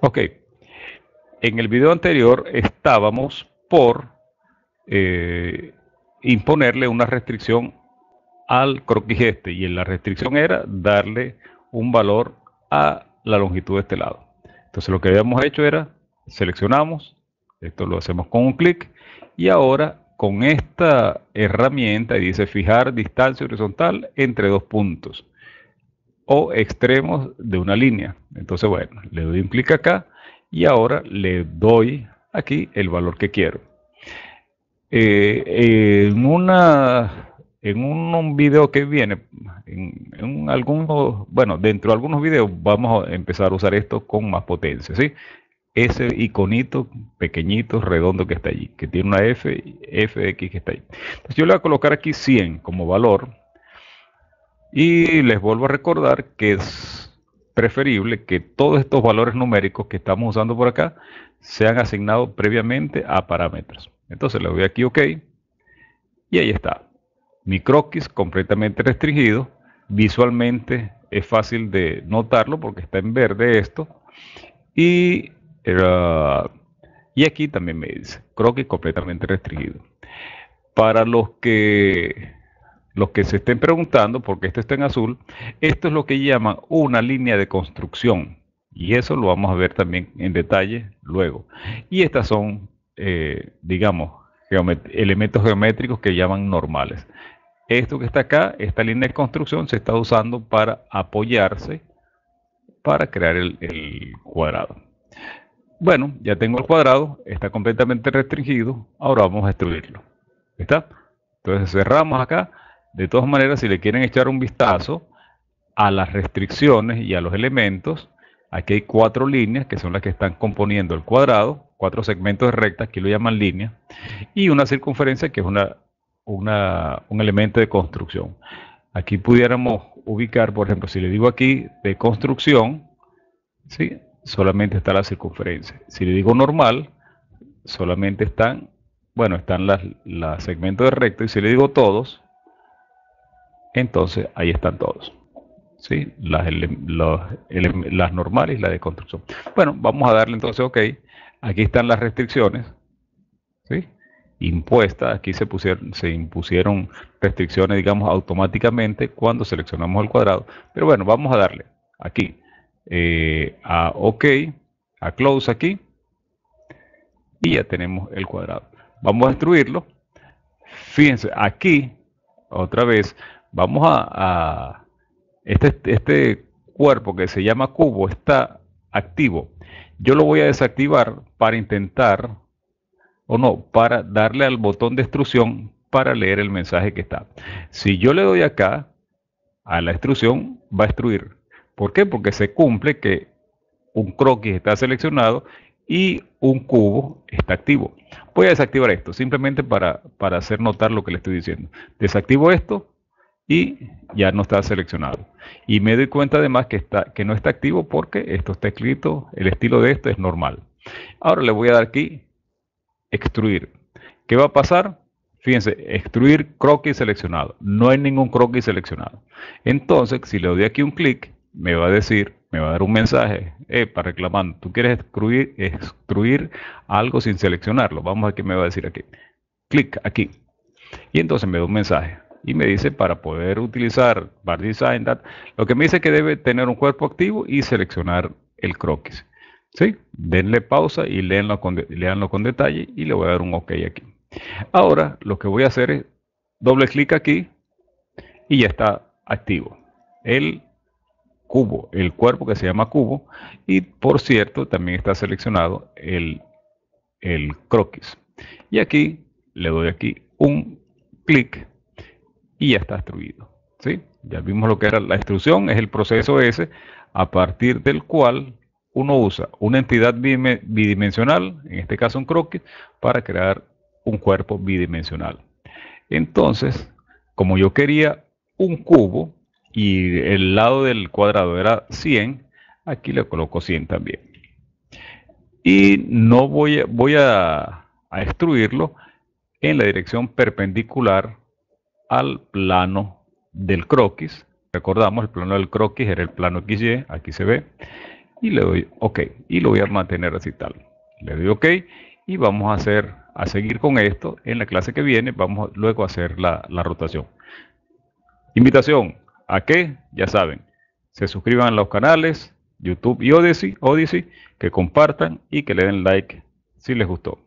Ok. En el video anterior estábamos por eh, imponerle una restricción al croquis este y la restricción era darle un valor a la longitud de este lado. Entonces lo que habíamos hecho era seleccionamos, esto lo hacemos con un clic y ahora con esta herramienta dice fijar distancia horizontal entre dos puntos o extremos de una línea. Entonces, bueno, le doy un clic acá y ahora le doy aquí el valor que quiero. Eh, en, una, en un, vídeo video que viene, en, algunos, bueno, dentro de algunos videos vamos a empezar a usar esto con más potencia, ¿sí? Ese iconito pequeñito, redondo que está allí, que tiene una F, FX que está ahí. Entonces yo le voy a colocar aquí 100 como valor y les vuelvo a recordar que es preferible que todos estos valores numéricos que estamos usando por acá sean asignados previamente a parámetros. Entonces le doy aquí OK y ahí está. Mi croquis completamente restringido. Visualmente es fácil de notarlo porque está en verde esto. Y, eh, y aquí también me dice croquis completamente restringido. Para los que los que se estén preguntando, porque esto está en azul, esto es lo que llaman una línea de construcción. Y eso lo vamos a ver también en detalle luego. Y estas son, eh, digamos, elementos geométricos que llaman normales. Esto que está acá, esta línea de construcción, se está usando para apoyarse para crear el, el cuadrado. Bueno, ya tengo el cuadrado, está completamente restringido, ahora vamos a destruirlo. ¿Está? Entonces cerramos acá de todas maneras, si le quieren echar un vistazo a las restricciones y a los elementos, aquí hay cuatro líneas que son las que están componiendo el cuadrado, cuatro segmentos de recta, aquí lo llaman línea, y una circunferencia que es una, un elemento de construcción. Aquí pudiéramos ubicar, por ejemplo, si le digo aquí de construcción, ¿sí? solamente está la circunferencia. Si le digo normal, solamente están, bueno, están los segmentos de recta, y si le digo todos, entonces ahí están todos. ¿sí? Las, normales y las de construcción. Bueno, vamos a darle entonces, ok, aquí están las restricciones ¿sí? impuestas, aquí se, pusieron, se impusieron restricciones, digamos, automáticamente cuando seleccionamos el cuadrado. Pero bueno, vamos a darle aquí eh, a OK, a Close aquí, y ya tenemos el cuadrado. Vamos a destruirlo. Fíjense, aquí, otra vez, Vamos a, este, este cuerpo que se llama cubo está activo. Yo lo voy a desactivar para intentar, o no, para darle al botón de extrusión para leer el mensaje que está. Si yo le doy acá a la extrusión, va a extruir. ¿Por qué? Porque se cumple que un croquis está seleccionado y un cubo está activo. Voy a desactivar esto, simplemente para, para hacer notar lo que le estoy diciendo. Desactivo esto y ya no está seleccionado. Y me doy cuenta además que, está, que no está activo porque esto está escrito, el estilo de esto es normal. Ahora le voy a dar aquí extruir. ¿Qué va a pasar? Fíjense, extruir croquis seleccionado. No hay ningún croquis seleccionado. Entonces, si le doy aquí un clic, me va a decir, me va a dar un mensaje, para reclamando, tú quieres extruir, extruir algo sin seleccionarlo. Vamos a ver qué me va a decir aquí. Clic aquí. Y entonces me da un mensaje y me dice para poder utilizar Bar Design lo que me dice que debe tener un cuerpo activo y seleccionar el croquis. ¿Sí? Denle pausa y leanlo con, leanlo con detalle y le voy a dar un OK aquí. Ahora lo que voy a hacer es doble clic aquí y ya está activo el cubo, el cuerpo que se llama cubo y por cierto también está seleccionado el, el croquis. Y aquí le doy aquí un clic y ya está destruido, ¿sí? Ya vimos lo que era la instrucción, es el proceso ese a partir del cual uno usa una entidad bidimensional, en este caso un croquis, para crear un cuerpo bidimensional. Entonces, como yo quería un cubo y el lado del cuadrado era 100, aquí le coloco 100 también. Y no voy, voy a, a extruirlo en la dirección perpendicular al plano del croquis. Recordamos, el plano del croquis era el plano XY, aquí se ve. Y le doy OK. Y lo voy a mantener así tal. Le doy OK. Y vamos a, hacer, a seguir con esto. En la clase que viene vamos luego a hacer la, rotación. Invitación. ¿A que, Ya saben. Se suscriban a los canales, YouTube y Odyssey, Odyssey, que compartan y que le den like si les gustó.